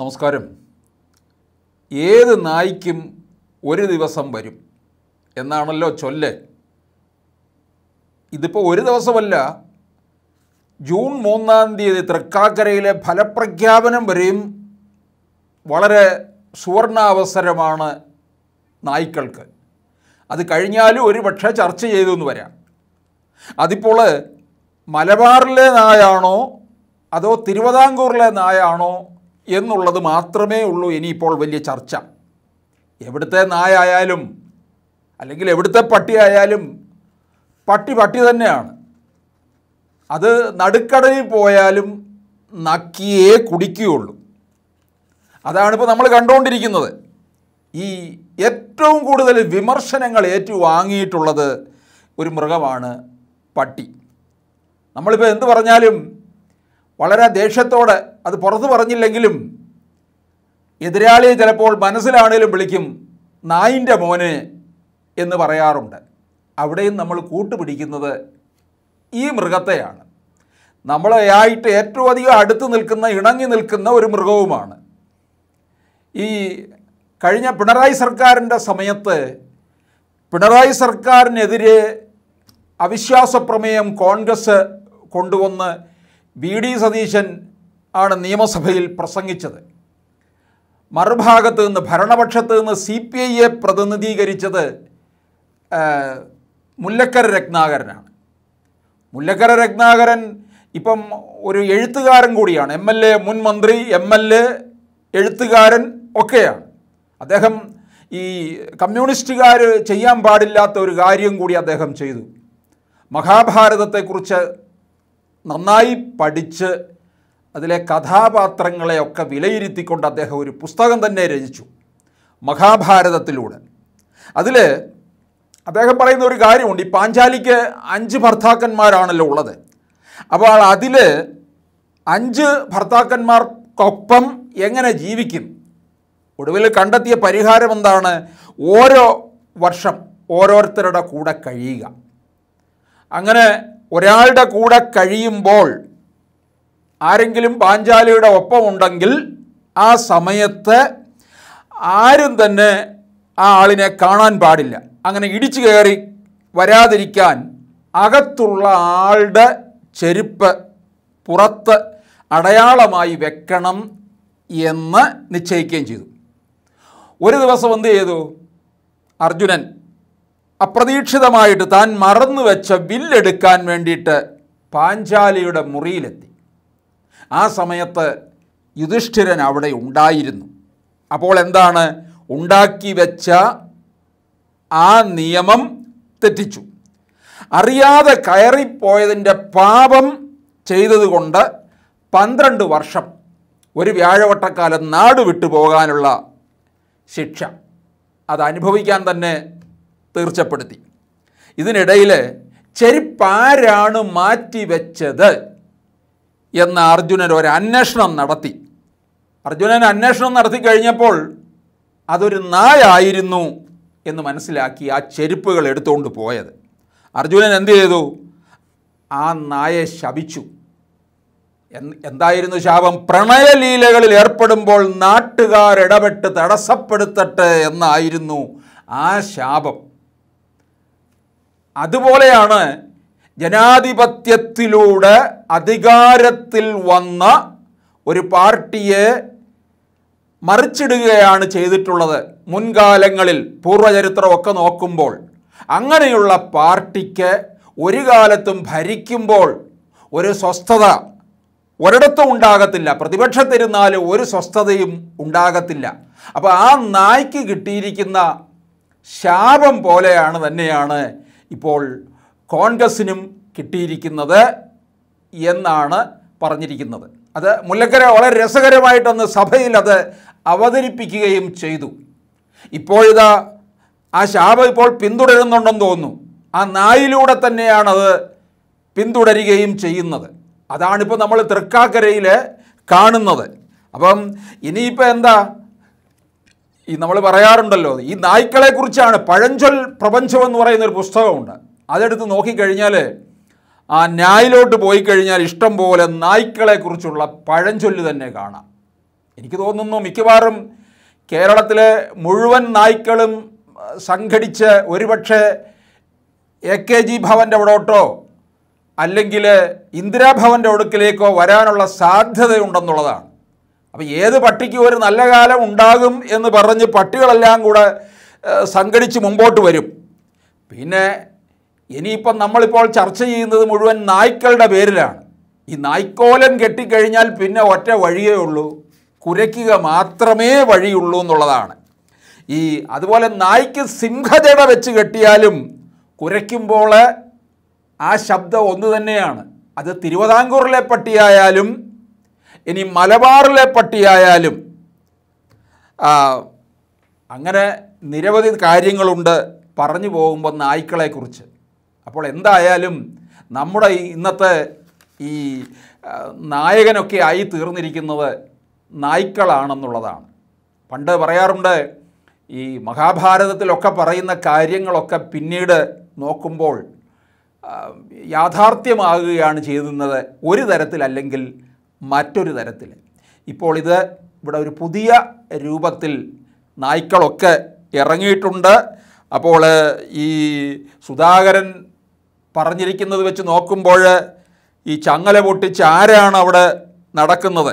നമസ്കാരം ഏത് നായ്ക്കും ഒരു ദിവസം വരും എന്നാണല്ലോ ചൊല്ല് ഇതിപ്പോൾ ഒരു ദിവസമല്ല ജൂൺ മൂന്നാം തീയതി തൃക്കാക്കരയിലെ ഫലപ്രഖ്യാപനം വരെയും വളരെ സുവർണാവസരമാണ് നായ്ക്കൾക്ക് അത് കഴിഞ്ഞാലും ഒരു പക്ഷേ ചർച്ച ചെയ്തു എന്ന് വരാം അതിപ്പോൾ മലബാറിലെ നായാണോ അതോ തിരുവിതാംകൂറിലെ നായാണോ എന്നുള്ളത് മാത്രമേ ഉള്ളൂ ഇനിയിപ്പോൾ വലിയ ചർച്ച എവിടുത്തെ നായായാലും അല്ലെങ്കിൽ എവിടുത്തെ പട്ടിയായാലും പട്ടി പട്ടി തന്നെയാണ് അത് നടുക്കടലിൽ പോയാലും നക്കിയേ കുടിക്കുകയുള്ളൂ അതാണിപ്പോൾ നമ്മൾ കണ്ടുകൊണ്ടിരിക്കുന്നത് ഈ ഏറ്റവും കൂടുതൽ വിമർശനങ്ങൾ ഏറ്റുവാങ്ങിയിട്ടുള്ളത് ഒരു മൃഗമാണ് പട്ടി നമ്മളിപ്പോൾ എന്ത് പറഞ്ഞാലും വളരെ ദേഷ്യത്തോടെ അത് പുറത്തു പറഞ്ഞില്ലെങ്കിലും എതിരാളിയെ ചിലപ്പോൾ മനസ്സിലാണേലും വിളിക്കും നായിൻ്റെ മോനെ എന്ന് പറയാറുണ്ട് അവിടെയും നമ്മൾ കൂട്ടുപിടിക്കുന്നത് ഈ മൃഗത്തെയാണ് നമ്മളെയായിട്ട് ഏറ്റവും അധികം അടുത്ത് നിൽക്കുന്ന ഇണങ്ങി നിൽക്കുന്ന ഒരു മൃഗവുമാണ് ഈ കഴിഞ്ഞ പിണറായി സർക്കാരിൻ്റെ സമയത്ത് പിണറായി സർക്കാരിനെതിരെ അവിശ്വാസ പ്രമേയം കോൺഗ്രസ് കൊണ്ടുവന്ന് വി ഡി സതീശൻ ആണ് നിയമസഭയിൽ പ്രസംഗിച്ചത് മറുഭാഗത്ത് നിന്ന് ഭരണപക്ഷത്ത് നിന്ന് സി പി ഐയെ പ്രതിനിധീകരിച്ചത് മുല്ലക്കര രത്നാകരനാണ് മുല്ലക്കര രത്നാകരൻ ഇപ്പം ഒരു എഴുത്തുകാരൻ കൂടിയാണ് എം എൽ എ മുൻ മന്ത്രി എം എൽ എ എഴുത്തുകാരൻ ഒക്കെയാണ് അദ്ദേഹം ഈ കമ്മ്യൂണിസ്റ്റുകാർ ചെയ്യാൻ പാടില്ലാത്ത ഒരു കാര്യം കൂടി അദ്ദേഹം ചെയ്തു മഹാഭാരതത്തെക്കുറിച്ച് നന്നായി പഠിച്ച് അതിലെ കഥാപാത്രങ്ങളെയൊക്കെ വിലയിരുത്തിക്കൊണ്ട് അദ്ദേഹം ഒരു പുസ്തകം തന്നെ രചിച്ചു മഹാഭാരതത്തിലൂടെ അതിൽ അദ്ദേഹം പറയുന്ന ഒരു കാര്യമുണ്ട് ഈ പാഞ്ചാലിക്ക് അഞ്ച് ഭർത്താക്കന്മാരാണല്ലോ ഉള്ളത് അപ്പോൾ അതിൽ അഞ്ച് ഭർത്താക്കന്മാർക്കൊപ്പം എങ്ങനെ ജീവിക്കും ഒടുവിൽ കണ്ടെത്തിയ പരിഹാരം എന്താണ് ഓരോ വർഷം ഓരോരുത്തരുടെ കൂടെ കഴിയുക അങ്ങനെ ഒരാളുടെ കൂടെ കഴിയുമ്പോൾ ആരെങ്കിലും പാഞ്ചാലിയുടെ ഒപ്പം ഉണ്ടെങ്കിൽ ആ സമയത്ത് ആരും തന്നെ ആ ആളിനെ കാണാൻ പാടില്ല അങ്ങനെ ഇടിച്ചു കയറി വരാതിരിക്കാൻ അകത്തുള്ള ആളുടെ ചെരുപ്പ് പുറത്ത് അടയാളമായി വെക്കണം എന്ന് നിശ്ചയിക്കുകയും ചെയ്തു ഒരു ദിവസം എന്ത് ചെയ്തു അർജുനൻ അപ്രതീക്ഷിതമായിട്ട് താൻ വെച്ച ബില്ലെടുക്കാൻ വേണ്ടിയിട്ട് പാഞ്ചാലിയുടെ മുറിയിലെത്തി ആ സമയത്ത് യുധിഷ്ഠിരൻ അവിടെ ഉണ്ടായിരുന്നു അപ്പോൾ എന്താണ് ഉണ്ടാക്കി വെച്ച ആ നിയമം തെറ്റിച്ചു അറിയാതെ കയറിപ്പോയതിൻ്റെ പാപം ചെയ്തതുകൊണ്ട് പന്ത്രണ്ട് വർഷം ഒരു വ്യാഴവട്ടക്കാലം നാട് വിട്ടു പോകാനുള്ള ശിക്ഷ അത് അനുഭവിക്കാൻ തന്നെ തീർച്ചപ്പെടുത്തി ഇതിനിടയിൽ ചെരുപ്പാരാണ് മാറ്റിവെച്ചത് എന്ന അർജുനൻ ഒരു അന്വേഷണം നടത്തി അർജുനൻ അന്വേഷണം നടത്തി കഴിഞ്ഞപ്പോൾ അതൊരു നായായിരുന്നു എന്ന് മനസ്സിലാക്കി ആ ചെരുപ്പുകൾ എടുത്തുകൊണ്ട് പോയത് അർജുനൻ എന്ത് ചെയ്തു ആ നായെ ശപിച്ചു എന്തായിരുന്നു ശാപം പ്രണയലീലകളിൽ ഏർപ്പെടുമ്പോൾ നാട്ടുകാരിടപെട്ട് തടസ്സപ്പെടുത്തട്ടെ എന്നായിരുന്നു ആ ശാപം അതുപോലെയാണ് ജനാധിപത്യത്തിലൂടെ അധികാരത്തിൽ വന്ന ഒരു പാർട്ടിയെ മറിച്ചിടുകയാണ് ചെയ്തിട്ടുള്ളത് മുൻകാലങ്ങളിൽ പൂർവചരിത്രമൊക്കെ നോക്കുമ്പോൾ അങ്ങനെയുള്ള പാർട്ടിക്ക് ഒരു കാലത്തും ഭരിക്കുമ്പോൾ ഒരു സ്വസ്ഥത ഒരിടത്തും ഉണ്ടാകത്തില്ല പ്രതിപക്ഷത്തിരുന്നാൽ ഒരു സ്വസ്ഥതയും ഉണ്ടാകത്തില്ല അപ്പോൾ ആ നായ്ക്ക് കിട്ടിയിരിക്കുന്ന ശാപം പോലെയാണ് തന്നെയാണ് ഇപ്പോൾ കോൺഗ്രസിനും കിട്ടിയിരിക്കുന്നത് എന്നാണ് പറഞ്ഞിരിക്കുന്നത് അത് മുല്ലക്കര വളരെ രസകരമായിട്ടൊന്ന് സഭയിൽ അത് അവതരിപ്പിക്കുകയും ചെയ്തു ഇപ്പോഴിത് ആ ശാപം ഇപ്പോൾ പിന്തുടരുന്നുണ്ടെന്ന് തോന്നുന്നു ആ നായിലൂടെ തന്നെയാണത് പിന്തുടരുകയും ചെയ്യുന്നത് അതാണിപ്പോൾ നമ്മൾ തൃക്കാക്കരയിൽ കാണുന്നത് അപ്പം ഇനിയിപ്പോൾ എന്താ ഈ നമ്മൾ പറയാറുണ്ടല്ലോ ഈ നായ്ക്കളെ കുറിച്ചാണ് പഴഞ്ചൊൽ പ്രപഞ്ചം എന്ന് പറയുന്ന ഒരു പുസ്തകമുണ്ട് അതെടുത്ത് നോക്കിക്കഴിഞ്ഞാൽ ആ ന്യായിലോട്ട് പോയി കഴിഞ്ഞാൽ ഇഷ്ടം പോലെ നായ്ക്കളെക്കുറിച്ചുള്ള പഴഞ്ചൊല്ല് തന്നെ കാണാം എനിക്ക് തോന്നുന്നു മിക്കവാറും കേരളത്തിലെ മുഴുവൻ നായ്ക്കളും സംഘടിച്ച് ഒരുപക്ഷെ എ കെ ജി ഭവൻ്റെ അവിടോട്ടോ അല്ലെങ്കിൽ ഇന്ദിരാഭവൻ്റെ ഒടുക്കിലേക്കോ വരാനുള്ള സാധ്യതയുണ്ടെന്നുള്ളതാണ് അപ്പം ഏത് പട്ടിക്ക് ഒരു നല്ല കാലം ഉണ്ടാകും എന്ന് പറഞ്ഞ് പട്ടികളെല്ലാം കൂടെ സംഘടിച്ച് മുമ്പോട്ട് വരും പിന്നെ ഇനിയിപ്പം നമ്മളിപ്പോൾ ചർച്ച ചെയ്യുന്നത് മുഴുവൻ നായ്ക്കളുടെ പേരിലാണ് ഈ നായ്ക്കോലൻ കെട്ടിക്കഴിഞ്ഞാൽ പിന്നെ ഒറ്റ വഴിയേ ഉള്ളൂ കുരയ്ക്കുക മാത്രമേ വഴിയുള്ളൂ എന്നുള്ളതാണ് ഈ അതുപോലെ നായ്ക്ക് സിംഹജട വെച്ച് കെട്ടിയാലും കുരയ്ക്കുമ്പോൾ ആ ശബ്ദം ഒന്ന് തന്നെയാണ് അത് തിരുവിതാംകൂറിലെ പട്ടിയായാലും ഇനി മലബാറിലെ പട്ടിയായാലും അങ്ങനെ നിരവധി കാര്യങ്ങളുണ്ട് പറഞ്ഞു പോകുമ്പോൾ നായ്ക്കളെക്കുറിച്ച് അപ്പോൾ എന്തായാലും നമ്മുടെ ഇന്നത്തെ ഈ നായകനൊക്കെ ആയി തീർന്നിരിക്കുന്നത് നായ്ക്കളാണെന്നുള്ളതാണ് പണ്ട് പറയാറുണ്ട് ഈ മഹാഭാരതത്തിലൊക്കെ പറയുന്ന കാര്യങ്ങളൊക്കെ പിന്നീട് നോക്കുമ്പോൾ യാഥാർത്ഥ്യമാകുകയാണ് ചെയ്യുന്നത് ഒരു തരത്തിലല്ലെങ്കിൽ മറ്റൊരു തരത്തിൽ ഇപ്പോൾ ഇത് ഇവിടെ ഒരു പുതിയ രൂപത്തിൽ നായ്ക്കളൊക്കെ ഇറങ്ങിയിട്ടുണ്ട് അപ്പോൾ ഈ സുധാകരൻ പറഞ്ഞിരിക്കുന്നത് വെച്ച് നോക്കുമ്പോൾ ഈ ചങ്ങല പൊട്ടിച്ച് ആരാണ് അവിടെ നടക്കുന്നത്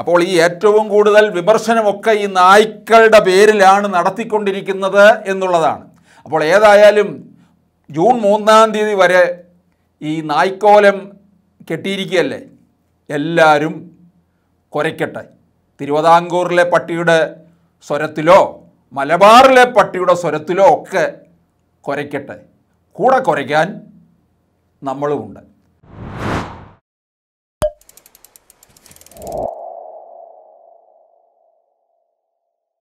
അപ്പോൾ ഈ ഏറ്റവും കൂടുതൽ വിമർശനമൊക്കെ ഈ നായ്ക്കളുടെ പേരിലാണ് നടത്തിക്കൊണ്ടിരിക്കുന്നത് എന്നുള്ളതാണ് അപ്പോൾ ഏതായാലും ജൂൺ മൂന്നാം തീയതി വരെ ഈ നായ്ക്കോലം കെട്ടിയിരിക്കുകയല്ലേ എല്ലാവരും കുരയ്ക്കട്ടെ തിരുവിതാംകൂറിലെ പട്ടിയുടെ സ്വരത്തിലോ മലബാറിലെ പട്ടിയുടെ സ്വരത്തിലോ ഒക്കെ കുരയ്ക്കട്ടെ കൂടെ കുറയ്ക്കാൻ നമ്മളുമുണ്ട്